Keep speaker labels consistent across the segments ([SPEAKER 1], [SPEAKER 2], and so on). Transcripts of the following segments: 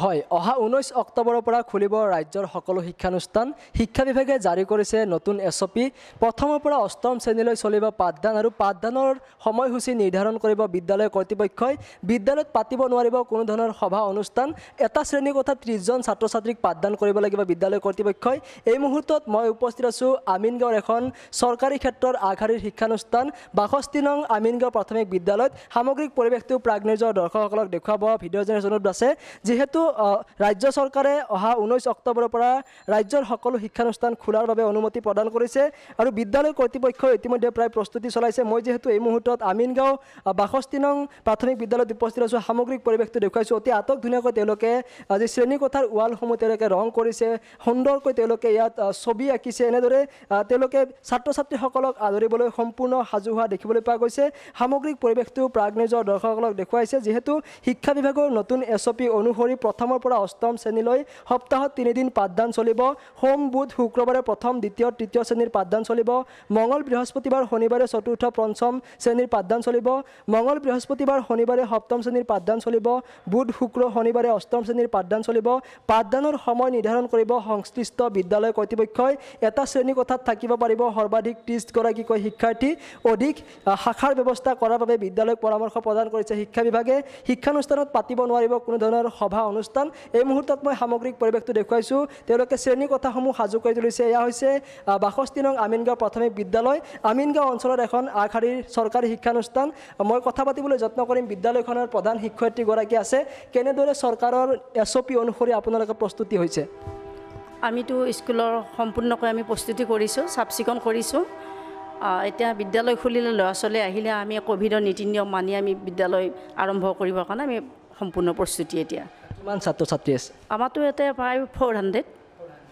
[SPEAKER 1] হয় অহা ঊনৈছ অক্টোবৰৰ পৰা খুলিব ৰাজ্যৰ সকলো শিক্ষানুষ্ঠান শিক্ষা বিভাগে জাৰি কৰিছে নতুন এছ অ' পি প্ৰথমৰ পৰা অষ্টম শ্ৰেণীলৈ চলিব পাঠদান আৰু পাঠদানৰ সময়সূচী নিৰ্ধাৰণ কৰিব বিদ্যালয় কৰ্তৃপক্ষই বিদ্যালয়ত পাতিব নোৱাৰিব কোনো ধৰণৰ সভা অনুষ্ঠান এটা শ্ৰেণী কথা ত্ৰিছজন ছাত্ৰ ছাত্ৰীক পাঠদান কৰিব লাগিব বিদ্যালয় কৰ্তৃপক্ষই এই মুহূৰ্তত মই উপস্থিত আছোঁ আমিনগাঁৱৰ এখন চৰকাৰী ক্ষেত্ৰৰ আগশাৰীৰ শিক্ষানুষ্ঠান বাষষ্ঠি নং আমিনগাঁও প্ৰাথমিক বিদ্যালয়ত সামগ্ৰিক পৰিৱেশটো প্ৰাগনিজৰ দৰ্শকসকলক দেখুৱাব ভিডিঅ' জনাব আছে যিহেতু যিহেতু ৰাজ্য চৰকাৰে অহা ঊনৈছ অক্টোবৰৰ পৰা ৰাজ্যৰ সকলো শিক্ষানুষ্ঠান খোলাৰ বাবে অনুমতি প্ৰদান কৰিছে আৰু বিদ্যালয় কৰ্তৃপক্ষই ইতিমধ্যে প্ৰায় প্ৰস্তুতি চলাইছে মই যিহেতু এই মুহূৰ্তত আমিনগাঁও বাষষ্ঠি নং প্ৰাথমিক বিদ্যালয়ত উপস্থিত আছোঁ সামগ্ৰিক পৰিৱেশটো দেখুৱাইছোঁ অতি আটক ধুনীয়াকৈ তেওঁলোকে আজি শ্ৰেণীকোঠাৰ ৱালসমূহ তেওঁলোকে ৰং কৰিছে সুন্দৰকৈ তেওঁলোকে ইয়াত ছবি আঁকিছে এনেদৰে তেওঁলোকে ছাত্ৰ ছাত্ৰীসকলক আদৰিবলৈ সম্পূৰ্ণ সাজু হোৱা দেখিবলৈ পোৱা গৈছে সামগ্ৰিক পৰিৱেশটো প্ৰাগ প্ৰাগনিজৰ দৰ্শকসকলক দেখুৱাইছে যিহেতু শিক্ষা বিভাগৰ নতুন এছ অ' পি অনুসৰি প্ৰথমৰ পৰা অষ্টম শ্ৰেণীলৈ সপ্তাহত তিনিদিন পাঠদান চলিব সোম বুধ শুক্ৰবাৰে প্ৰথম দ্বিতীয় তৃতীয় শ্ৰেণীৰ পাঠদান চলিব মঙল বৃহস্পতিবাৰ শনিবাৰে চতুৰ্থ পঞ্চম শ্ৰেণীৰ পাঠদান চলিব মঙল বৃহস্পতিবাৰ শনিবাৰে সপ্তম শ্ৰেণীৰ পাঠদান চলিব বুধ শুক্ৰ শনিবাৰে অষ্টম শ্ৰেণীৰ পাঠদান চলিব পাঠদানৰ সময় নিৰ্ধাৰণ কৰিব সংশ্লিষ্ট বিদ্যালয় কৰ্তৃপক্ষই এটা শ্ৰেণীকোঠাত থাকিব পাৰিব সৰ্বাধিক ত্ৰিছগৰাকীকৈ শিক্ষাৰ্থী অধিক শাখাৰ ব্যৱস্থা কৰাৰ বাবে বিদ্যালয়ক পৰামৰ্শ প্ৰদান কৰিছে শিক্ষা বিভাগে শিক্ষানুষ্ঠানত পাতিব নোৱাৰিব কোনো ধৰণৰ সভা অনুষ্ঠান এই মুহূৰ্তত মই সামগ্ৰিক পৰিৱেশটো দেখুৱাইছোঁ তেওঁলোকে শ্ৰেণী কোঠাসমূহ সাজু কৰি তুলিছে এয়া হৈছে বাষষ্ঠি নং আমিনগাঁও প্ৰাথমিক বিদ্যালয় আমিনগাঁও অঞ্চলৰ এখন আগশাৰীৰ চৰকাৰী শিক্ষানুষ্ঠান মই কথা পাতিবলৈ যত্ন কৰিম বিদ্যালয়খনৰ প্ৰধান শিক্ষয়িত্ৰীগৰাকী আছে কেনেদৰে চৰকাৰৰ এছ অ' পি অনুসৰি আপোনালোকে প্ৰস্তুতি হৈছে
[SPEAKER 2] আমিতো স্কুলৰ সম্পূৰ্ণকৈ আমি প্ৰস্তুতি কৰিছোঁ চাফ চিকুণ কৰিছোঁ এতিয়া বিদ্যালয় খুলিলে ল'ৰা ছোৱালী আহিলে আমি ক'ভিডৰ নীতি নিয়ম মানি আমি বিদ্যালয় আৰম্ভ কৰিবৰ কাৰণে আমি সম্পূৰ্ণ প্ৰস্তুতি এতিয়া
[SPEAKER 1] কিমান ছাত্ৰ ছাত্ৰী আছে
[SPEAKER 2] আমাৰতো ইয়াতে প্ৰায় ফ'ৰ হাণ্ড্ৰেড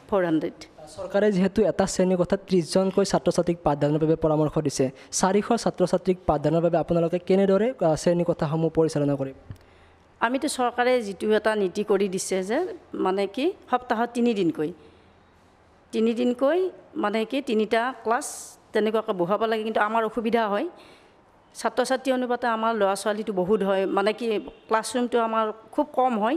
[SPEAKER 2] ফ'ৰ হাণ্ড্ৰেড চৰকাৰে
[SPEAKER 1] যিহেতু এটা শ্ৰেণীৰ কথা ত্ৰিছজনকৈ ছাত্ৰ ছাত্ৰীক পাঠদানৰ বাবে পৰামৰ্শ দিছে চাৰিশ ছাত্ৰ ছাত্ৰীক পাঠদানৰ বাবে আপোনালোকে কেনেদৰে শ্ৰেণী কথাসমূহ পৰিচালনা কৰিম
[SPEAKER 2] আমিতো চৰকাৰে যিটো এটা নীতি কৰি দিছে যে মানে কি সপ্তাহত তিনিদিনকৈ তিনিদিনকৈ মানে কি তিনিটা ক্লাছ তেনেকুৱাকৈ বহাব লাগে কিন্তু আমাৰ অসুবিধা হয় ছাত্ৰ ছাত্ৰী অনুপাতে আমাৰ ল'ৰা ছোৱালীটো বহুত হয় মানে কি ক্লাছৰুমটো আমাৰ খুব কম হয়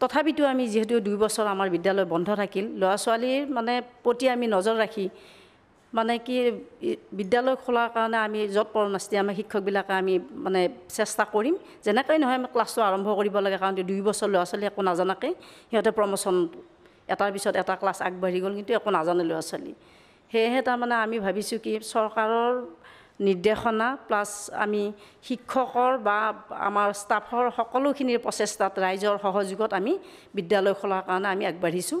[SPEAKER 2] তথাপিতো আমি যিহেতু দুই বছৰ আমাৰ বিদ্যালয় বন্ধ থাকিল ল'ৰা ছোৱালীৰ মানে প্ৰতি আমি নজৰ ৰাখি মানে কি বিদ্যালয় খোলাৰ কাৰণে আমি য'ত পৰ নাছিল আমাৰ শিক্ষকবিলাকে আমি মানে চেষ্টা কৰিম যেনেকৈ নহয় আমি ক্লাছটো আৰম্ভ কৰিব লাগে কাৰণ দুই বছৰ ল'ৰা ছোৱালী একো নাজানাকৈ সিহঁতে প্ৰমোশ্যন এটাৰ পিছত এটা ক্লাছ আগবাঢ়ি গ'ল কিন্তু একো নাজানে ল'ৰা ছোৱালী সেয়েহে তাৰমানে আমি ভাবিছোঁ কি চৰকাৰৰ নিৰ্দেশনা প্লাছ আমি শিক্ষকৰ বা আমাৰ ষ্টাফৰ সকলোখিনিৰ প্ৰচেষ্টাত ৰাইজৰ সহযোগত আমি বিদ্যালয় খোলাৰ কাৰণে আমি আগবাঢ়িছোঁ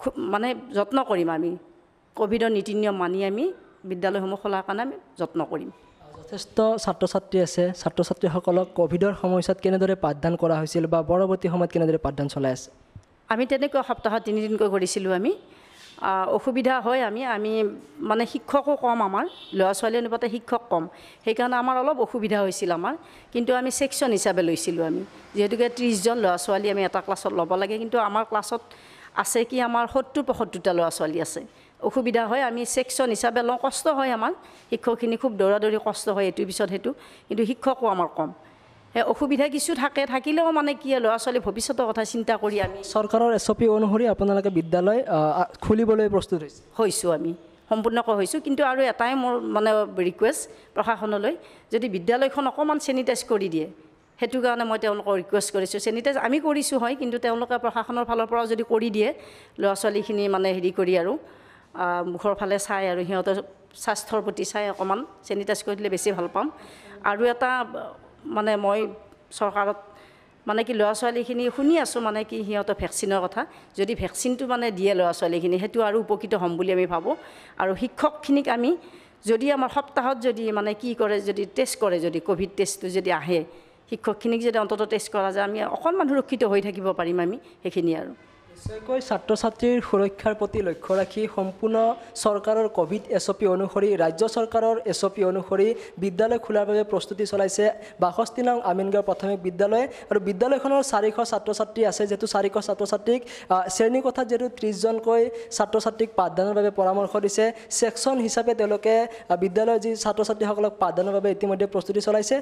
[SPEAKER 2] খুব মানে যত্ন কৰিম আমি ক'ভিডৰ নীতি নিয়ম মানি আমি বিদ্যালয়সমূহ খোলাৰ কাৰণে আমি যত্ন কৰিম
[SPEAKER 1] যথেষ্ট ছাত্ৰ ছাত্ৰী আছে ছাত্ৰ ছাত্ৰীসকলক ক'ভিডৰ সময়ছোৱাত কেনেদৰে পাঠদান কৰা হৈছিল বা পৰৱৰ্তী সময়ত কেনেদৰে পাঠদান চলাই আছে
[SPEAKER 2] আমি তেনেকুৱা সপ্তাহত তিনিদিনকৈ কৰিছিলোঁ আমি অসুবিধা হয় আমি আমি মানে শিক্ষকো কম আমাৰ ল'ৰা ছোৱালী অনুপাতে শিক্ষক কম সেইকাৰণে আমাৰ অলপ অসুবিধা হৈছিল আমাৰ কিন্তু আমি ছেকশ্যন হিচাপে লৈছিলোঁ আমি যিহেতুকে ত্ৰিছজন ল'ৰা ছোৱালী আমি এটা ক্লাছত ল'ব লাগে কিন্তু আমাৰ ক্লাছত আছে কি আমাৰ সত্তৰ পঁয়সত্তৰটা ল'ৰা ছোৱালী আছে অসুবিধা হয় আমি ছেকশ্যন হিচাপে লওঁ কষ্ট হয় আমাৰ শিক্ষকখিনি খুব দৌৰা দৌৰি কষ্ট হয় এইটোৰ পিছত সেইটো কিন্তু শিক্ষকো আমাৰ কম অসুবিধা কিছু থাকে থাকিলেও মানে কি ল'ৰা ছোৱালী ভৱিষ্যতৰ কথা চিন্তা কৰি আমি চৰকাৰৰ
[SPEAKER 1] এছ অ' পি অনুসৰি আপোনালোকে বিদ্যালয় খুলিবলৈ প্ৰস্তুত হৈছে
[SPEAKER 2] হৈছোঁ আমি সম্পূৰ্ণকৈ হৈছোঁ কিন্তু আৰু এটাই মোৰ মানে ৰিকুৱেষ্ট প্ৰশাসনলৈ যদি বিদ্যালয়খন অকণমান চেনিটাইজ কৰি দিয়ে সেইটো কাৰণে মই তেওঁলোকক ৰিকুৱেষ্ট কৰিছোঁ চেনিটাইজ আমি কৰিছোঁ হয় কিন্তু তেওঁলোকে প্ৰশাসনৰ ফালৰ পৰাও যদি কৰি দিয়ে ল'ৰা ছোৱালীখিনি মানে হেৰি কৰি আৰু মুখৰ ফালে চাই আৰু সিহঁতৰ স্বাস্থ্যৰ প্ৰতি চাই অকণমান চেনিটাইজ কৰি দিলে বেছি ভাল পাম আৰু এটা মানে মই চৰকাৰত মানে কি ল'ৰা ছোৱালীখিনি শুনি আছোঁ মানে কি সিহঁতৰ ভেকচিনৰ কথা যদি ভেকচিনটো মানে দিয়ে ল'ৰা ছোৱালীখিনি সেইটো আৰু উপকৃত হ'ম বুলি আমি ভাবোঁ আৰু শিক্ষকখিনিক আমি যদি আমাৰ সপ্তাহত যদি মানে কি কৰে যদি টেষ্ট কৰে যদি ক'ভিড টেষ্টটো যদি আহে শিক্ষকখিনিক যদি অন্ততঃ টেষ্ট কৰা যায় আমি অকণমান সুৰক্ষিত হৈ থাকিব পাৰিম আমি সেইখিনি আৰু
[SPEAKER 1] নিশ্চয়কৈ ছাত্ৰ ছাত্ৰীৰ সুৰক্ষাৰ প্ৰতি লক্ষ্য ৰাখি সম্পূৰ্ণ চৰকাৰৰ ক'ভিড এছ অ' পি অনুসৰি ৰাজ্য চৰকাৰৰ এছ অ' পি অনুসৰি বিদ্যালয় খোলাৰ বাবে প্ৰস্তুতি চলাইছে বাষষ্ঠি নং আমিনগাঁও প্ৰাথমিক বিদ্যালয় আৰু বিদ্যালয়খনৰ চাৰিশ ছাত্ৰ ছাত্ৰী আছে যিহেতু চাৰিশ ছাত্ৰ ছাত্ৰীক শ্ৰেণীকোঠাত যিহেতু ত্ৰিছজনকৈ ছাত্ৰ ছাত্ৰীক পাঠদানৰ বাবে পৰামৰ্শ দিছে ছেকশ্যন হিচাপে তেওঁলোকে বিদ্যালয়ৰ যি ছাত্ৰ ছাত্ৰীসকলক পাঠদানৰ বাবে ইতিমধ্যে প্ৰস্তুতি চলাইছে